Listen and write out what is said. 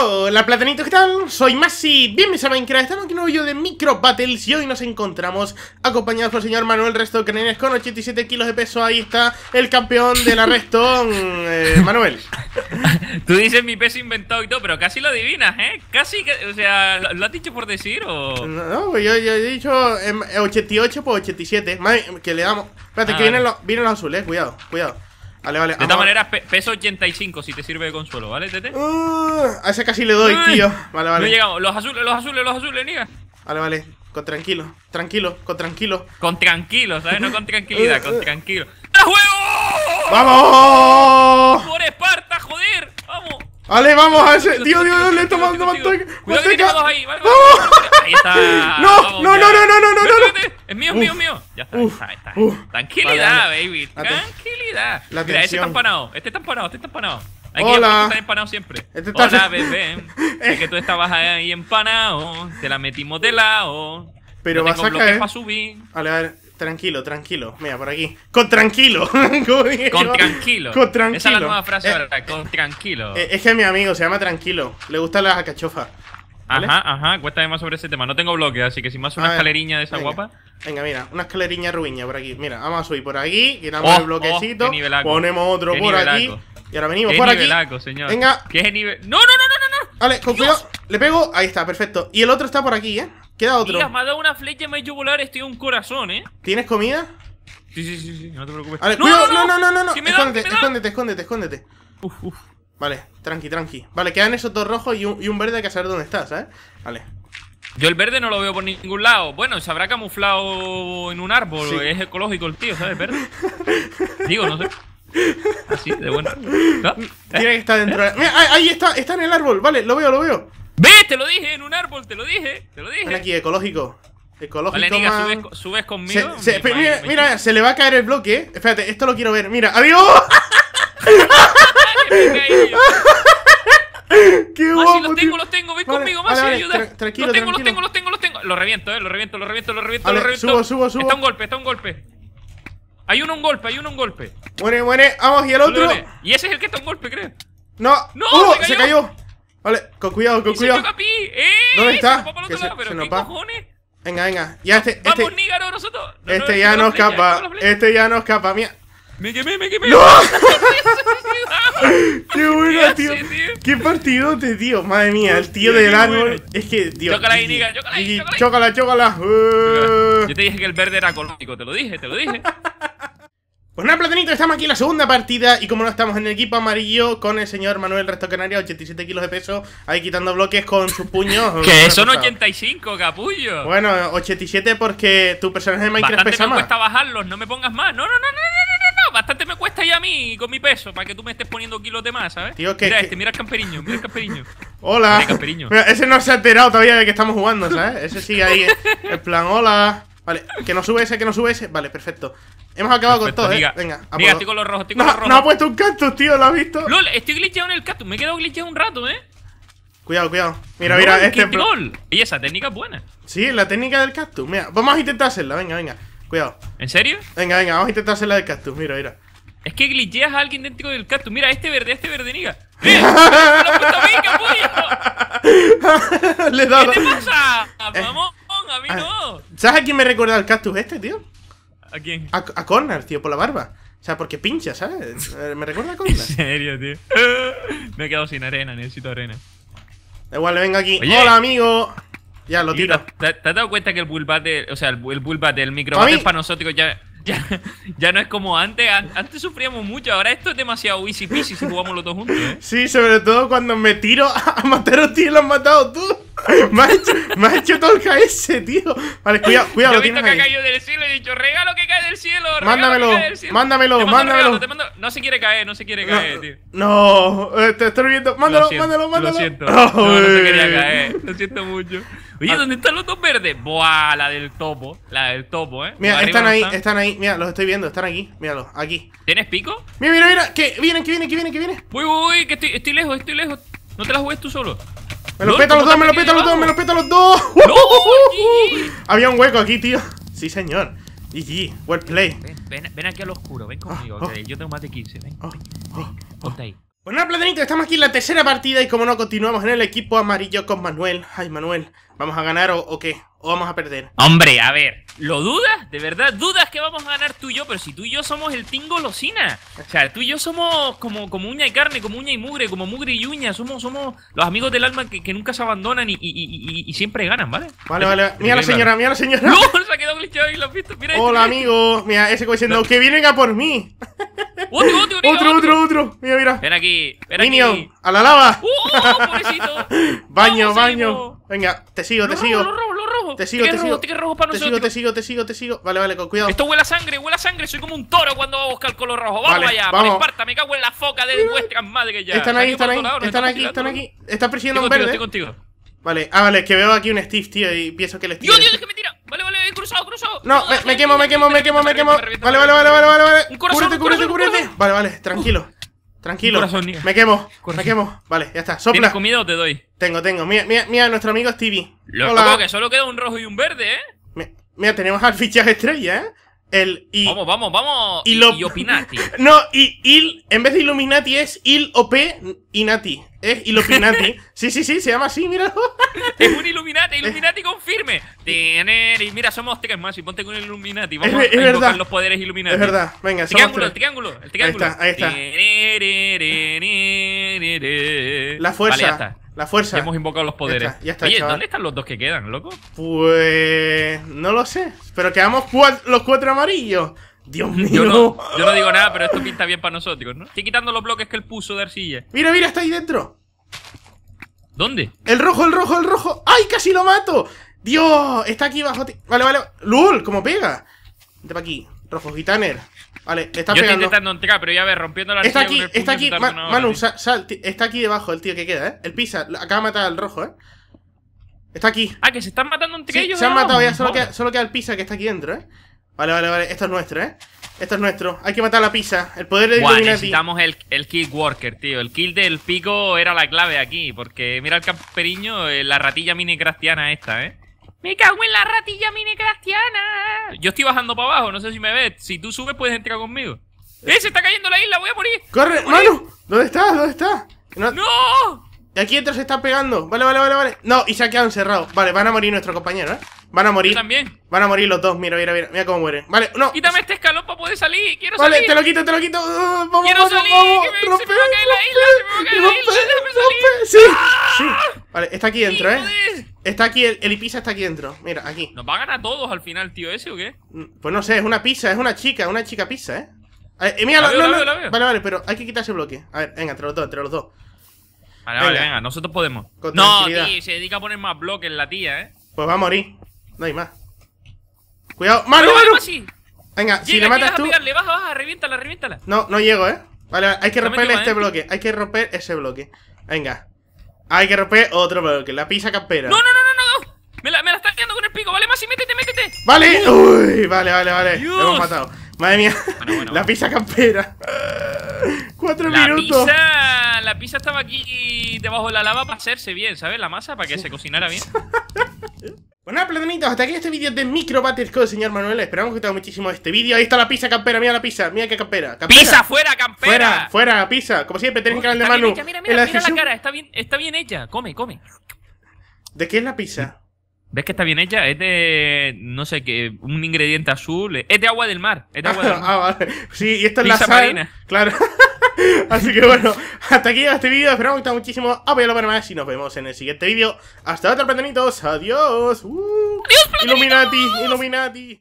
Hola platanitos, ¿qué tal? Soy Masi, bienvenidos a Minecraft, estamos aquí en un nuevo video de Micro Battles y hoy nos encontramos acompañados por el señor Manuel Resto que con 87 kilos de peso, ahí está el campeón de la eh, Manuel. Tú dices mi peso inventado y todo, pero casi lo adivinas, ¿eh? Casi, o sea, ¿lo, has dicho por decir o...? No, pues yo, he dicho 88 em, por 87, que le damos... Espérate, que ah, vienen los, vienen los azules, cuidado, cuidado. Vale, vale. De todas maneras, peso 85 si te sirve de consuelo, ¿vale, Tete? Uh, a ese casi le doy, tío. Vale, vale. No llegamos. Los azules, los azules, los azules, niga. Vale, vale. Con tranquilo. Tranquilo, con tranquilo. Con tranquilo, ¿sabes? No con tranquilidad, con tranquilo. ¡A juego! ¡Vamos! ¡Por Esparta, joder! ¡Vamos! Vale, vamos a ese. Tío, Dios, le he tomado Cuidado ahí, vale, Ahí está. No, no, no, no, no, no, no, no. Tranquilidad, baby. Tranquilidad. Mira, este está empanado. Este está empanado, este está empanado. Aquí Hola. empanado siempre. Este Hola, bebé. es que tú estabas ahí empanado. Te la metimos de lado. Pero vas ¿eh? a caer. subir. Vale, Tranquilo, tranquilo. Mira, por aquí. Con tranquilo. con tranquilo. Con tranquilo. Esa es la nueva frase, eh, Con tranquilo. Eh, es que mi amigo se llama Tranquilo. Le gusta las alcachofas. Ajá, ajá, cuéntame más sobre ese tema. No tengo bloque, así que si más una escalerilla de esa guapa. Venga, mira, una escalerilla ruina por aquí. Mira, vamos a subir por aquí, quitamos oh, el bloquecito, oh, ponemos otro por aquí. Y ahora venimos por nivelaco, aquí. Señor. Venga. ¿Qué nivel? No, no, no, no, no. Vale, con cuidado. Le pego, ahí está, perfecto. Y el otro está por aquí, ¿eh? Queda otro. Mira, me ha dado una flecha más me ha hecho estoy un corazón, ¿eh? ¿Tienes comida? Sí, sí, sí, sí, no te preocupes. no, no, no, no, no, no. escóndete, escóndete, escóndete, escóndete, escóndete. Uf, uf. Vale, tranqui, tranqui. Vale, quedan esos dos rojos y un, y un verde que a saber dónde está, ¿sabes? Vale. Yo el verde no lo veo por ningún lado. Bueno, se habrá camuflado en un árbol. Es ecológico el tío, ¿sabes? Verde. Digo, no sé. Así, de bueno. Tiene que estar dentro. Mira, ahí está, está en el árbol. Vale, lo veo, lo veo. ¡Ve! Te lo dije, en un árbol, te lo dije. Te lo dije. Mira aquí, ecológico. Ecológico. Vale, subes, conmigo. mira, se le va a caer el bloque. Espérate, esto lo quiero ver. Mira, ¡adiós! Qué guapo, los tengo, los tengo, ven conmigo, más ayuda. tranquilo, los tengo, tranquilo. los tengo, los tengo, los tengo. Lo reviento, eh, lo reviento, lo reviento, lo reviento, lo reviento. Subo, subo, subo. Está un golpe, está un golpe. Hay uno un golpe, hay uno un golpe. Muere, muere, vamos, y el otro. Y ese es el que está un golpe, creo. No, no, uh, se, cayó. Vale, con cuidado, con cuidado. ¡Eh! ¿Dónde está? Se, se, pero va? Venga, venga. Ya este, este, Vamos, nígaro, nosotros. este ya nos escapa. Este ya nos escapa. Mira, me quemé, me quemé. ¡No! ¡Qué bueno, tío! ¡Qué partido te, tío! Madre mía, el tío del árbol. Es que, tío. Chócala ahí, niga, chócala ahí. Chócala, chócala. Yo te ¡Uh! dije que el verde era colónico. te lo dije, te lo dije. Pues nada, platanito, estamos aquí en la segunda partida y como no estamos en el equipo amarillo con el señor Manuel Resto Canaria, 87 kilos de peso, ahí quitando bloques con sus puños. que son 85, capullo. Bueno, 87 porque tu personaje de Minecraft Bastante pesa me cuesta bajarlos, no me pongas más. No, no, no, no bastante me cuesta ya a mí con mi peso para que tú me estés poniendo kilos de más, ¿sabes? Tío, mira este, mira el camperiño, mira el camperiño. Hola. Mira ese no se ha enterado todavía de que estamos jugando, ¿sabes? Ese sigue ahí en plan, hola. Vale, que no sube ese, que no sube ese. Vale, perfecto. Hemos acabado con todo, eh. Venga, a Mira, estoy con los rojos, estoy no, los rojos. No ha puesto un cactus, tío, ¿lo has visto? LOL, estoy glitchado en el cactus. Me he quedado glitchado un rato, eh. Cuidado, cuidado. Mira, mira, este. Gol. Y esa técnica es buena. Sí, la técnica del cactus. Mira, vamos a intentar hacerla. Venga, venga. Cuidado. ¿En serio? Venga, venga, vamos a intentar hacer la del cactus. Mira, mira. Es que glitcheas a alguien dentro del cactus. Mira, este verde, este verde, niga. ¡Eh! Le he dado. ¿Qué te pasa? Vamos, eh, a mí ah, no. ¿Sabes a quién me recuerda el cactus este, tío? ¿A quién? A, a tío, por la barba. O sea, porque pincha, ¿sabes? Eh, me recuerda a Corner. en serio, tío. me he quedado sin arena, necesito arena. Igual, le venga aquí. Hola, amigo. Ya, lo tiro. ¿Te, has dado cuenta que el Bulbat, o sea, el, el el microbate para nosotros ya, ya, no es como antes. Antes sufríamos mucho, ahora esto es demasiado easy peasy si jugamos los dos juntos. ¿eh? Sí, sobre todo cuando me tiro a matar a ti y lo has matado tú. me, ha hecho, me ha hecho todo tío. Vale, cuidado, cuidado. Yo he visto que ha caído del cielo y he dicho, regalo que cae del cielo. Mándamelo, del cielo. mándamelo, mándamelo. No se quiere caer, no se quiere caer, tío. No, eh, te estoy viendo. Mándalo, mándalo, mándalo. Lo No, se quería eh. caer. Lo siento mucho. Oye, ¿dónde están los dos verdes? Buah, la del topo. La del topo, eh. Mira, están ahí, están. ahí. Mira, los estoy viendo, están aquí. Míralo, aquí. ¿Tienes pico? Mira, mira, mira. Que vienen, que vienen, que vienen, que viene? Uy, uy, uy, que estoy, estoy lejos, estoy lejos. No te la juegues tú solo. Me los peta los dos, me los peta los dos, me los peta los dos. Había un hueco aquí, tío. Sí, señor. GG, well play. Ven, aquí aquí al oscuro, ven ah, conmigo. Ah. Yo tengo más de 15, ven. Ah, ponte ahí. Pues nada, estamos aquí en la tercera partida y como no, continuamos en el equipo amarillo con Manuel. Ay, Manuel, ¿vamos a ganar o qué? o vamos a perder. Hombre, a ver, ¿lo dudas? ¿De verdad dudas que vamos a ganar tú y yo? Pero si tú y yo somos el tingo locina. O sea, tú y yo somos como, como uña y carne, como uña y mugre, como mugre y uña. Somos, somos los amigos del alma que, que nunca se abandonan y, y, y, siempre ganan, ¿vale? Vale, vale. Mira la señora, mira la señora. No, se ha quedado glitchado y lo visto, mira. Este Hola, amigo. Mira, ese que diciendo, que vienen a por mí. Otro, otro, otro, Mira, mira. Ven aquí, ven Minion, a la lava. Uh, oh, pobrecito. baño, baño. Venga, te sigo, te sigo. Te sigo, te sigo. Te Te sigo, te sigo, te sigo. Vale, vale, con cuidado. Esto huele a sangre, huele a sangre. Soy como un toro cuando va a buscar el color rojo. Vamos allá, vamos. Esparta. Me cago en la foca de vuestras madres ya. Están ahí, están ahí. Están aquí, están aquí. Están persiguiendo un verde. Estoy contigo. Vale, ah, vale, es que veo aquí un Steve, tío, y pienso que el Steve. ¡Dios, Dios, es que me tira! Vale, vale, cruzado, cruzado. No, me, quemo, me quemo, me quemo, me quemo, vale Vale, vale, vale, vale, vale. Cúbrete, cúbrete, cúbrete. Vale, vale, tranquilo. Tranquilo. Me quemo, me quemo. Vale, ya está. Sopla. ¿Tienes comida o te doy? Tengo, tengo. Mira, mira, mira nuestro amigo Stevie. Lo Hola. que solo queda un rojo y un verde, ¿eh? Mira, mira tenemos al fichaje estrella, ¿eh? El y, vamos, vamos, vamos. Ilopinati. No, y il, en vez de Illuminati es Il OP Inati. Es Ilopinati. sí, sí, sí, se llama así, mira. es un Illuminati, Illuminati confirme. y mira, somos más y ponte con el Illuminati. Vamos es, verdad. los poderes Illuminati. Es verdad, venga, el triángulo, el triángulo. Ahí está, ahí está. La fuerza. está. La fuerza. hemos invocado los poderes. Ya está, ¿dónde están los dos que quedan, loco? Pues. No lo sé. Pero quedamos los cuatro amarillos. Dios mío. Yo no, digo nada, pero esto pinta bien para nosotros, ¿no? Estoy quitando los bloques que él puso de arcilla. Mira, mira, está ahí dentro. ¿Dónde? El rojo, el rojo, el rojo. ¡Ay, casi lo mato! ¡Dios! Está aquí bajo ti. Vale, vale. ¡Lul! ¿Cómo pega? Vente para aquí. Rojo Gitaner. Vale, está Yo pegando. Estoy intentando entregar, pero ya ves, rompiendo la Está aquí, está aquí, Manu, sal, está aquí debajo el tío que queda, ¿eh? El pisa, acaba de matar al rojo, ¿eh? Está aquí. Ah, que se están matando entre sí, ellos. Se han matado, ya solo queda, solo queda, el pisa que está aquí dentro, ¿eh? Vale, vale, vale, esto es nuestro, ¿eh? Esto es nuestro. Hay que matar a la Pisa El poder de Guau, necesitamos el, el, kill worker, tío. El kill del pico era la clave aquí. Porque mira el camperiño, eh, la ratilla mini cristiana esta, ¿eh? Me cago en la ratilla necrastiana Yo estoy bajando para abajo, no sé si me ves. Si tú subes, puedes entrar conmigo. ¡Eh! ¡Se está cayendo la isla! ¡Voy a morir! ¡Corre! ¡Mano! ¿Dónde estás? ¿Dónde estás? No. ¡No! Aquí dentro se está pegando. Vale, vale, vale, vale. No, y se ha quedado encerrado. Vale, van a morir nuestros compañeros, ¿eh? Van a morir. Yo también. Van a morir los dos. Mira, mira, mira. Mira cómo mueren. Vale, no. Quítame este escalón para poder salir. Quiero salir. Vale, te lo quito, te lo quito. vamos, Quiero salir. Vamos. Que me, se me va a caer la isla. me rompe, Sí, ¡Ah! sí. Vale, está aquí dentro, ¿eh? Está aquí, el, el Ipisa está aquí dentro. Mira, aquí. ¿Nos va a ganar todos al final, tío, ese o qué? Mm, pues no sé, es una pizza, es una chica, una chica pizza, ¿eh? eh mira, veo, veo, Vale, vale, pero hay que quitar ese bloque. A ver, venga, entre los dos, entre los dos. Vale, venga. vale, venga, nosotros podemos. no, tío, se dedica a poner más bloques la tía, ¿eh? Pues va a morir. No hay más. Cuidado, Maru, Maru. Venga, si le matas tú. le baja, baja, reviéntala, reviéntala. No, no llego, ¿eh? Vale, hay que romper este ¿eh? bloque. Hay que romper ese bloque. Venga. Hay que romper otro bloque, la pizza campera. No, no, no, no, no. Me la, me la está tirando con el pico, vale, Masi, métete, métete. Vale, uy, vale, vale, vale. hemos matado. Madre mía, la pizza campera. Cuatro la Pizza, la pizza estaba aquí debajo de la lava para hacerse bien, ¿sabes? La masa, para que se cocinara bien. Bueno, platanitos, hasta aquí este vídeo de Microbattles con señor Manuel. Esperamos que te haya muchísimo este vídeo. Ahí está la pizza campera, mira la pizza, mira qué campera. campera. ¡Pizza fuera, campera! Fuera, fuera, pizza. Como siempre, tenés el oh, canal de Manu. Mira mira, mira, mira la cara, está bien, está bien hecha. Come, come. ¿De qué es la pizza? ¿Ves que está bien hecha? Es de. No sé qué. Un ingrediente azul. Es de agua del mar. Es de agua ah, vale. Sí, y esta es la sal. Claro. Así que bueno, hasta aquí este vídeo. Espero que os muchísimo. Apoyalo para más y nos vemos en el siguiente vídeo. Hasta otro platanitos. Adiós. Uh, Illuminati, Illuminati.